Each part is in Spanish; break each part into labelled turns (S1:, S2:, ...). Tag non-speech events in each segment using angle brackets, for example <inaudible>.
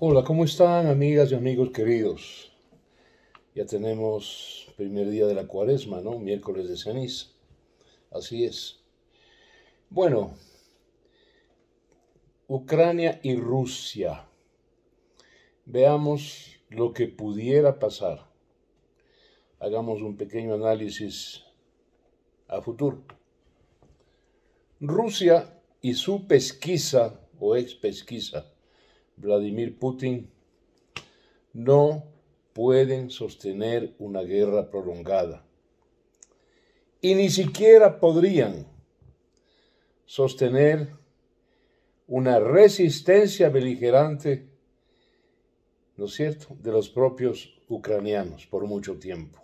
S1: Hola, ¿cómo están amigas y amigos queridos? Ya tenemos primer día de la cuaresma, ¿no? Miércoles de ceniza. Así es. Bueno, Ucrania y Rusia. Veamos lo que pudiera pasar. Hagamos un pequeño análisis a futuro. Rusia y su pesquisa o ex pesquisa Vladimir Putin no pueden sostener una guerra prolongada. Y ni siquiera podrían sostener una resistencia beligerante, ¿no es cierto?, de los propios ucranianos por mucho tiempo.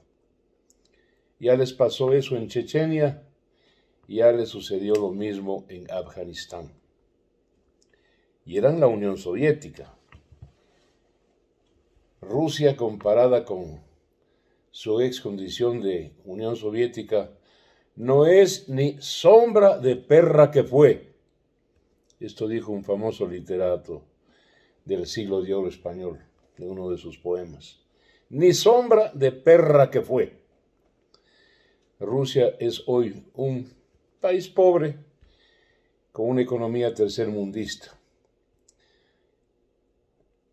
S1: Ya les pasó eso en Chechenia, ya les sucedió lo mismo en Afganistán y eran la Unión Soviética. Rusia comparada con su ex condición de Unión Soviética no es ni sombra de perra que fue. Esto dijo un famoso literato del siglo de oro español, de uno de sus poemas. Ni sombra de perra que fue. Rusia es hoy un país pobre con una economía tercermundista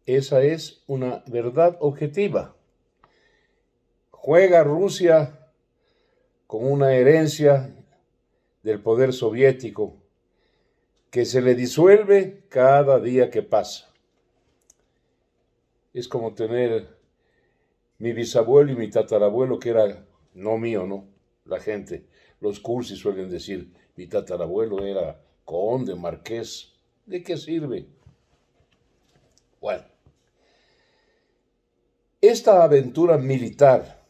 S1: esa es una verdad objetiva. Juega Rusia con una herencia del poder soviético que se le disuelve cada día que pasa. Es como tener mi bisabuelo y mi tatarabuelo, que era, no mío, no, la gente, los cursis suelen decir, mi tatarabuelo era conde, marqués, ¿de qué sirve? Bueno, esta aventura militar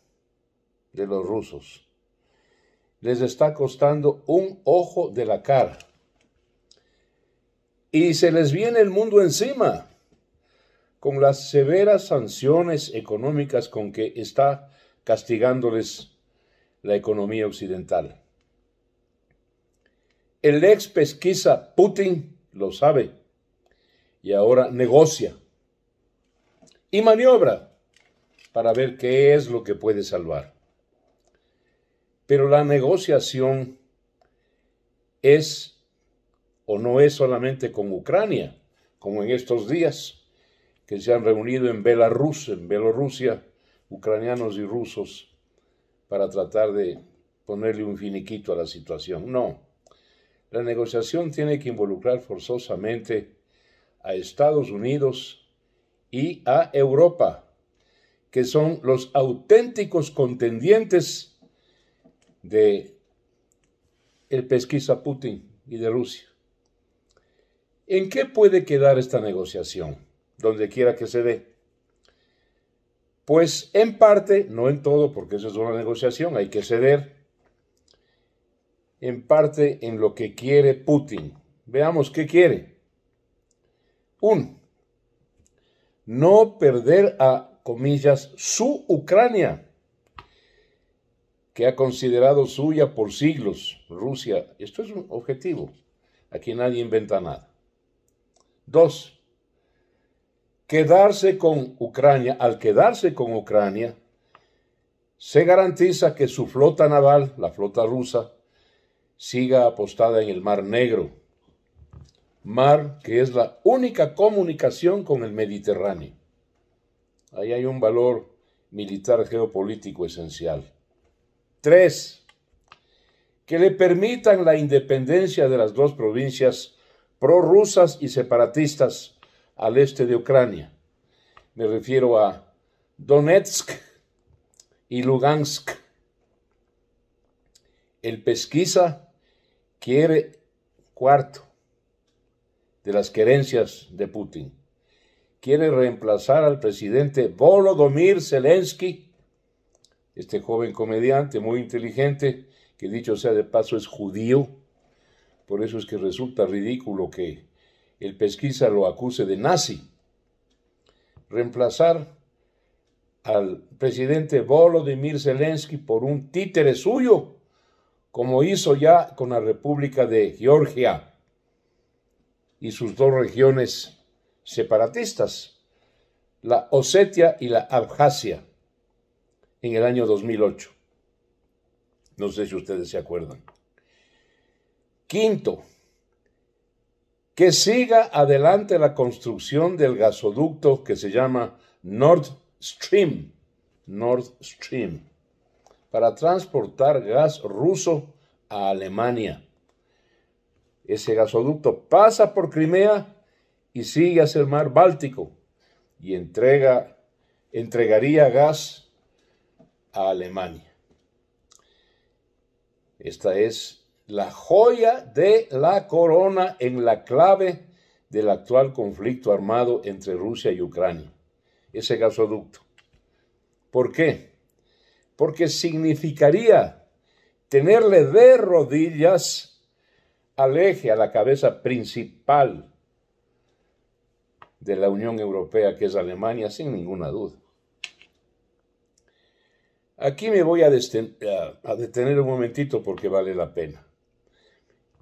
S1: de los rusos les está costando un ojo de la cara. Y se les viene el mundo encima con las severas sanciones económicas con que está castigándoles la economía occidental. El ex pesquisa Putin lo sabe y ahora negocia y maniobra para ver qué es lo que puede salvar. Pero la negociación es o no es solamente con Ucrania, como en estos días que se han reunido en Belarus, en Bielorrusia, ucranianos y rusos, para tratar de ponerle un finiquito a la situación. No, la negociación tiene que involucrar forzosamente a Estados Unidos y a Europa, que son los auténticos contendientes de el pesquisa Putin y de Rusia. ¿En qué puede quedar esta negociación, donde quiera que se dé? Pues en parte, no en todo, porque eso es una negociación, hay que ceder, en parte en lo que quiere Putin. Veamos qué quiere. Un, no perder a comillas, su Ucrania, que ha considerado suya por siglos Rusia. Esto es un objetivo. Aquí nadie inventa nada. Dos, quedarse con Ucrania. Al quedarse con Ucrania, se garantiza que su flota naval, la flota rusa, siga apostada en el Mar Negro, mar que es la única comunicación con el Mediterráneo. Ahí hay un valor militar geopolítico esencial. Tres, que le permitan la independencia de las dos provincias prorrusas y separatistas al este de Ucrania. Me refiero a Donetsk y Lugansk. El pesquisa quiere cuarto de las querencias de Putin quiere reemplazar al presidente Volodymyr Zelensky, este joven comediante muy inteligente, que dicho sea de paso es judío, por eso es que resulta ridículo que el pesquisa lo acuse de nazi. Reemplazar al presidente Volodymyr Zelensky por un títere suyo, como hizo ya con la República de Georgia y sus dos regiones separatistas, la Osetia y la Abjasia, en el año 2008. No sé si ustedes se acuerdan. Quinto, que siga adelante la construcción del gasoducto que se llama Nord Stream, Nord Stream, para transportar gas ruso a Alemania. Ese gasoducto pasa por Crimea y sigue hacia el mar Báltico y entrega, entregaría gas a Alemania. Esta es la joya de la corona en la clave del actual conflicto armado entre Rusia y Ucrania, ese gasoducto. ¿Por qué? Porque significaría tenerle de rodillas al eje, a la cabeza principal de la Unión Europea, que es Alemania, sin ninguna duda. Aquí me voy a, detener un momentito porque vale la pena.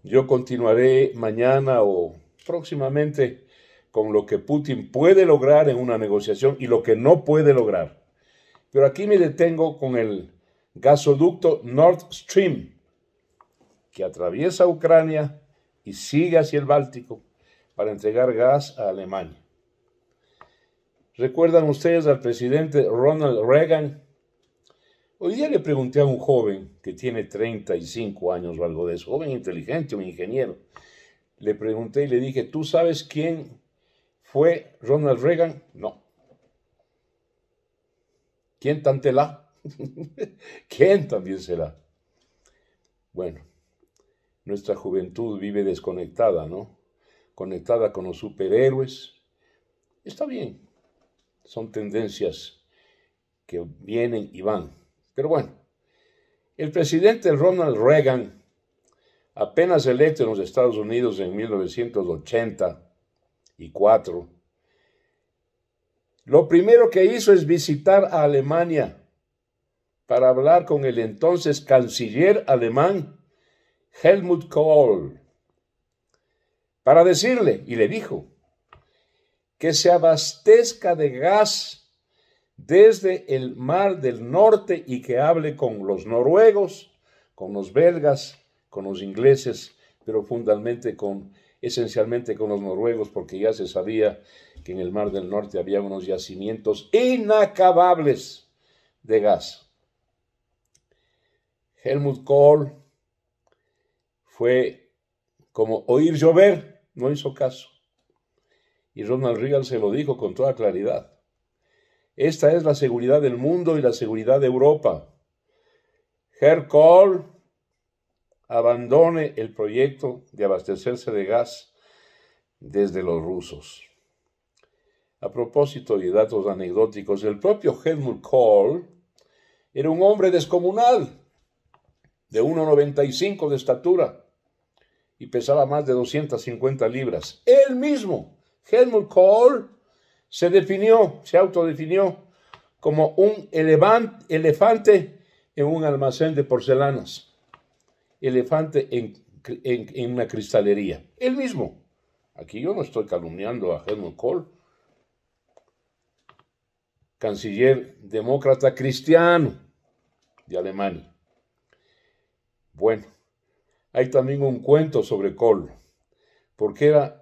S1: Yo continuaré mañana o próximamente con lo que Putin puede lograr en una negociación y lo que no puede lograr. Pero aquí me detengo con el gasoducto Nord Stream, que atraviesa Ucrania y sigue hacia el Báltico para entregar gas a Alemania. ¿Recuerdan ustedes al presidente Ronald Reagan? Hoy día le pregunté a un joven que tiene 35 años o algo de eso, joven inteligente, un ingeniero. Le pregunté y le dije, ¿tú sabes quién fue Ronald Reagan? No. ¿Quién tan la? <laughs> ¿Quién también será? Bueno, nuestra juventud vive desconectada, ¿no? Conectada con los superhéroes. Está bien, son tendencias que vienen y van. Pero bueno, el presidente Ronald Reagan, apenas electo en los Estados Unidos en 1984, lo primero que hizo es visitar a Alemania para hablar con el entonces canciller alemán Helmut Kohl, para decirle, y le dijo, que se abastezca de gas desde el mar del norte y que hable con los noruegos, con los belgas, con los ingleses, pero fundamentalmente con esencialmente con los noruegos, porque ya se sabía que en el Mar del Norte había unos yacimientos inacabables de gas. Helmut Kohl fue como oír llover, no hizo caso. Y Ronald Reagan se lo dijo con toda claridad. Esta es la seguridad del mundo y la seguridad de Europa. Herr Kohl abandone el proyecto de abastecerse de gas desde los rusos. A propósito de datos anecdóticos, el propio Helmut Kohl era un hombre descomunal, de 1,95 de estatura, y pesaba más de 250 libras. Él mismo Helmut Kohl se definió, se autodefinió como un elefante en un almacén de porcelanas, elefante en, una cristalería. Él mismo. Aquí yo no estoy calumniando a Helmut Kohl, canciller demócrata cristiano de Alemania. Bueno, hay también un cuento sobre Kohl, porque era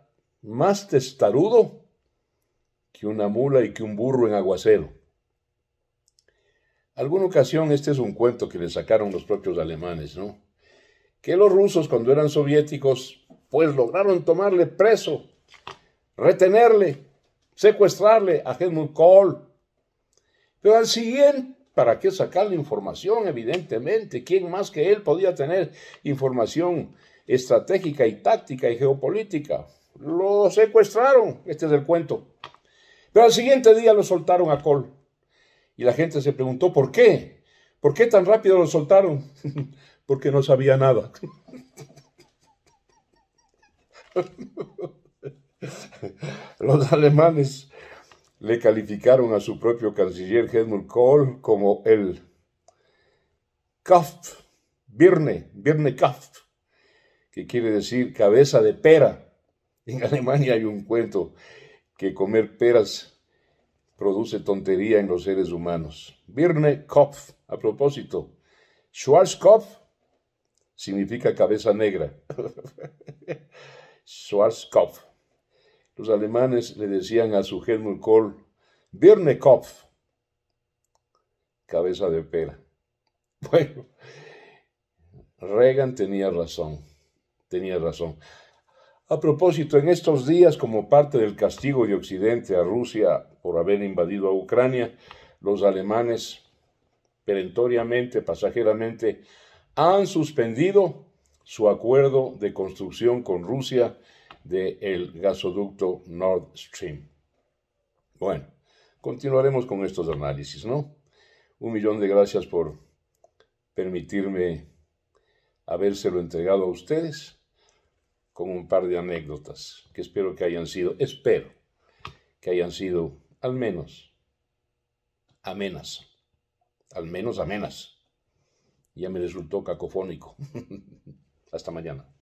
S1: más testarudo que una mula y que un burro en aguacero. Alguna ocasión, este es un cuento que le sacaron los propios alemanes, ¿no? Que los rusos, cuando eran soviéticos, pues lograron tomarle preso, retenerle, secuestrarle a Helmut Kohl. Pero al siguiente, ¿para qué sacarle información? Evidentemente, ¿quién más que él podía tener información estratégica y táctica y geopolítica. Lo secuestraron, este es el cuento. Pero al siguiente día lo soltaron a Kohl. Y la gente se preguntó, ¿por qué? ¿Por qué tan rápido lo soltaron? <laughs> Porque no sabía nada. <laughs> Los alemanes le calificaron a su propio canciller Helmut Kohl como el Kaft, Birne, Birne Kaft, que quiere decir cabeza de pera. En <laughs> Alemania hay un cuento que comer peras produce tontería en los seres humanos. Birne Kopf, a propósito, Schwarzkopf significa cabeza negra. <laughs> Schwarzkopf. Los alemanes le decían a su Helmut Kohl, Birne Kopf, cabeza de pera. <laughs> Bueno, Reagan tenía razón tenía razón. A propósito, en estos días, como parte del castigo de Occidente a Rusia por haber invadido a Ucrania, los alemanes perentoriamente, pasajeramente, han suspendido su acuerdo de construcción con Rusia del gasoducto Nord Stream. Bueno, continuaremos con estos análisis, ¿no? Un millón de gracias por permitirme habérselo entregado a ustedes con un par de anécdotas que espero que hayan sido, espero que hayan sido al menos amenas, al menos amenas. Ya me resultó cacofónico. <laughs> Hasta mañana.